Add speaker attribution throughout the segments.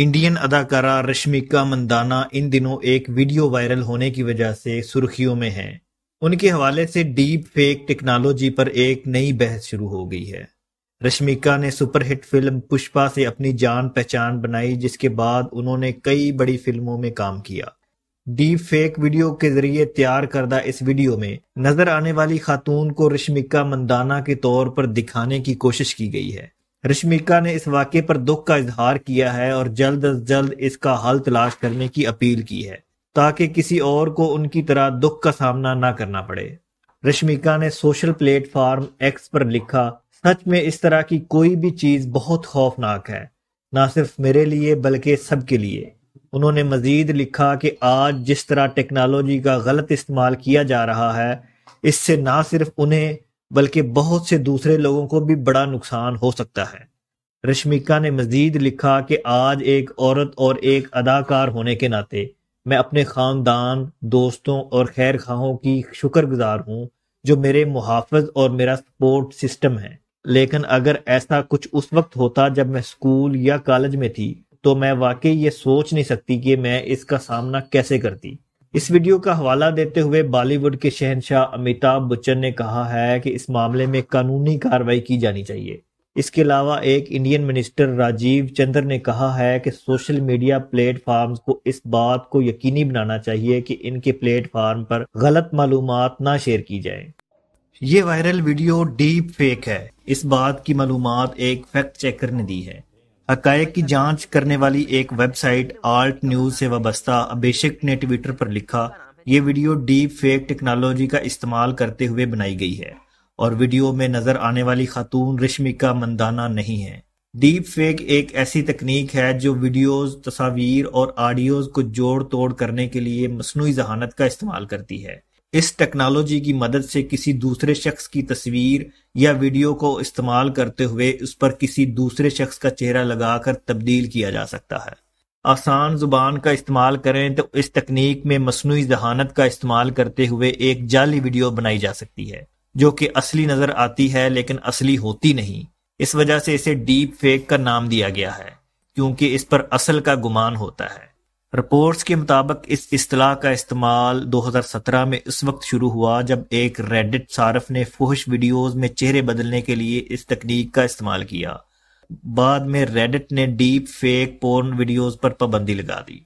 Speaker 1: Indian अदाकारा रश्मिका मंदाना इन दिनों एक वीडियो वायरल होने की वजह से सुर्खियों में हैं। उनके हवाले से डीप फेक टेक्नोलॉजी पर एक नई बहस शुरू हो गई है रश्मिका ने सुपरहिट फिल्म पुष्पा से अपनी जान पहचान बनाई जिसके बाद उन्होंने कई बड़ी फिल्मों में काम किया डीप फेक वीडियो के जरिए तैयार करदा इस वीडियो में नजर आने वाली खातून को रश्मिका मंदाना के तौर पर दिखाने की कोशिश की गई है रश्मिका ने इस वाक्य पर दुख का इजहार किया है और जल्द अज जल्द इसका हल तलाश करने की अपील की है ताकि किसी और को उनकी तरह दुख का सामना ना करना पड़े रश्मिका ने सोशल प्लेटफॉर्म एक्स पर लिखा सच में इस तरह की कोई भी चीज बहुत खौफनाक है ना सिर्फ मेरे लिए बल्कि सबके लिए उन्होंने मजीद लिखा कि आज जिस तरह टेक्नोलॉजी का गलत इस्तेमाल किया जा रहा है इससे ना सिर्फ उन्हें बल्कि बहुत से दूसरे लोगों को भी बड़ा नुकसान हो सकता है रश्मिका ने मजीद लिखा कि आज एक औरत और एक अदाकार होने के नाते मैं अपने ख़ानदान दोस्तों और खैर खाहों की शुक्रगुजार हूँ जो मेरे मुहाफ़ और मेरा सपोर्ट सिस्टम है लेकिन अगर ऐसा कुछ उस वक्त होता जब मैं स्कूल या कॉलेज में थी तो मैं वाकई ये सोच नहीं सकती कि मैं इसका सामना कैसे करती इस वीडियो का हवाला देते हुए बॉलीवुड के शहनशाह अमिताभ बच्चन ने कहा है कि इस मामले में कानूनी कार्रवाई की जानी चाहिए इसके अलावा एक इंडियन मिनिस्टर राजीव चंद्र ने कहा है कि सोशल मीडिया प्लेटफॉर्म्स को इस बात को यकीनी बनाना चाहिए कि इनके प्लेटफॉर्म पर गलत मालूम ना शेयर की जाए ये वायरल वीडियो डीप फेक है इस बात की मालूम एक फैक्ट चेकर ने दी है हकायक की जांच करने वाली एक वेबसाइट आर्ट न्यूज से वाबस्ता अभिषेक ने ट्विटर पर लिखा ये वीडियो डीप फेक टेक्नोलॉजी का इस्तेमाल करते हुए बनाई गई है और वीडियो में नजर आने वाली खातून रश्मिका मंदाना नहीं है डीप फेक एक ऐसी तकनीक है जो वीडियोस, तस्वीर और ऑडियोज को जोड़ तोड़ करने के लिए मसनू जहानत का इस्तेमाल करती है इस टेक्नोलॉजी की मदद से किसी दूसरे शख्स की तस्वीर या वीडियो को इस्तेमाल करते हुए उस पर किसी दूसरे शख्स का चेहरा लगाकर तब्दील किया जा सकता है आसान जुबान का इस्तेमाल करें तो इस तकनीक में मसनू जहानत का इस्तेमाल करते हुए एक जाली वीडियो बनाई जा सकती है जो कि असली नजर आती है लेकिन असली होती नहीं इस वजह से इसे डीप फेक का नाम दिया गया है क्योंकि इस पर असल का गुमान होता है रिपोर्ट्स के मुताबिक इस असलाह का इस्तेमाल 2017 में उस वक्त शुरू हुआ जब एक रेडिट सारफ ने फोहश वीडियोस में चेहरे बदलने के लिए इस तकनीक का इस्तेमाल किया बाद में रेडिट ने डीप फेक पोर्न वीडियोस पर पाबंदी लगा दी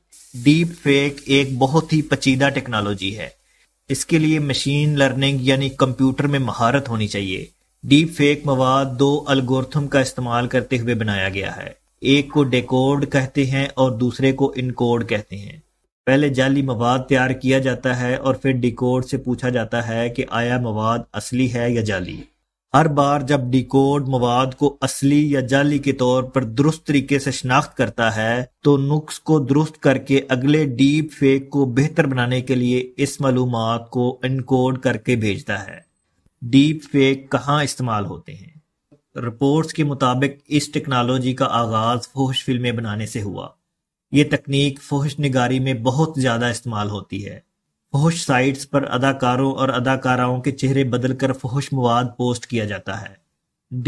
Speaker 1: डीप फेक एक बहुत ही पचीदा टेक्नोलॉजी है इसके लिए मशीन लर्निंग यानी कंप्यूटर में महारत होनी चाहिए डीप फेक मवाद दो अलगोरथम का इस्तेमाल करते हुए बनाया गया है एक को डेकोड कहते हैं और दूसरे को इनकोड कहते हैं पहले जाली मवाद तैयार किया जाता है और फिर डिकोड से पूछा जाता है कि आया मवाद असली है या जाली हर बार जब डिकोड मवाद को असली या जाली के तौर पर दुरुस्त तरीके से शनाख्त करता है तो नुक्स को दुरुस्त करके अगले डीप फेक को बेहतर बनाने के लिए इस मालूम को इनकोड करके भेजता है डीप फेक कहाँ इस्तेमाल होते हैं रिपोर्ट्स के मुताबिक इस टेक्नोलॉजी का आगाज फोहश फिल्में बनाने से हुआ ये तकनीक फोहश निगारी में बहुत ज़्यादा इस्तेमाल होती है फोहश साइट्स पर अदाकारों और अदाकाराओं के चेहरे बदलकर फोहश मवाद पोस्ट किया जाता है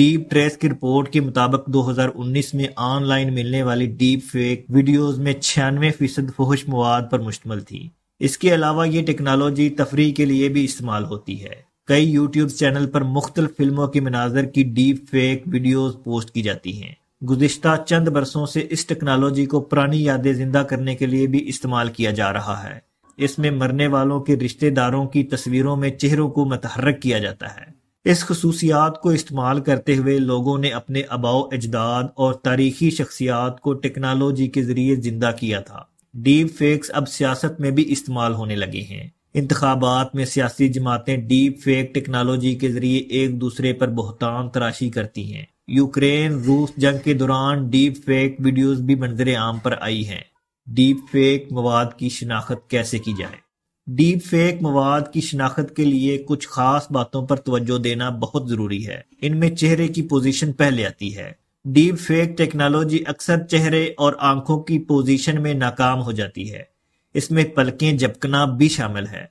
Speaker 1: डीप ट्रेस की रिपोर्ट के मुताबिक 2019 में ऑनलाइन मिलने वाली डीप फेक वीडियोस में छियानवे फीसद फोहश मवाद पर मुश्तमल थी इसके अलावा ये टेक्नोलॉजी तफरी के लिए भी इस्तेमाल होती है कई यूट्यूब चैनल पर मुख्तल फिल्मों के मनाजर की डीप फेक वीडियोज पोस्ट की जाती हैं गुजशत चंद बरसों से इस टेक्नोलॉजी को पुरानी यादें जिंदा करने के लिए भी इस्तेमाल किया जा रहा है इसमें मरने वालों के रिश्तेदारों की तस्वीरों में चेहरों को मतहरक किया जाता है इस खसूसियात को इस्तेमाल करते हुए लोगों ने अपने अबाव अजदाद और तारीखी शख्सियात को टेक्नोलॉजी के जरिए जिंदा किया था डीप फेक्स अब सियासत में भी इस्तेमाल होने लगे हैं इंतबात में सियासी जमातें डीप फेक टेक्नोलॉजी के जरिए एक दूसरे पर बहुत तराशी करती हैं यूक्रेन रूस जंग के दौरान डीप फेक वीडियोस भी मंजर आम पर आई हैं डीप फेक मवाद की शनाख्त कैसे की जाए डीप फेक मवाद की शनाख्त के लिए कुछ खास बातों पर तवज्जो देना बहुत ज़रूरी है इनमें चेहरे की पोजीशन पहले आती है डीप फेक टेक्नोलॉजी अक्सर चेहरे और आंखों की पोजीशन में नाकाम हो जाती है इसमें पलकें झपकना भी शामिल है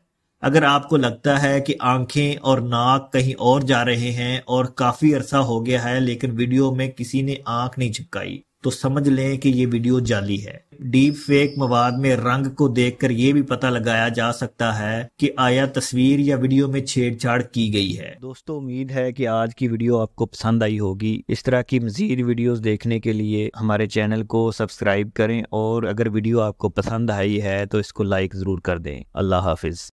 Speaker 1: अगर आपको लगता है कि आंखें और नाक कहीं और जा रहे हैं और काफी अरसा हो गया है लेकिन वीडियो में किसी ने आंख नहीं झपकाई तो समझ लें कि ये वीडियो जाली है डीप फेक मवाद में रंग को देखकर ये भी पता लगाया जा सकता है कि आया तस्वीर या वीडियो में छेड़छाड़ की गई है दोस्तों उम्मीद है कि आज की वीडियो आपको पसंद आई होगी इस तरह की मजीद वीडियोस देखने के लिए हमारे चैनल को सब्सक्राइब करें और अगर वीडियो आपको पसंद आई है तो इसको लाइक ज़रूर कर दें अल्लाह हाफिज़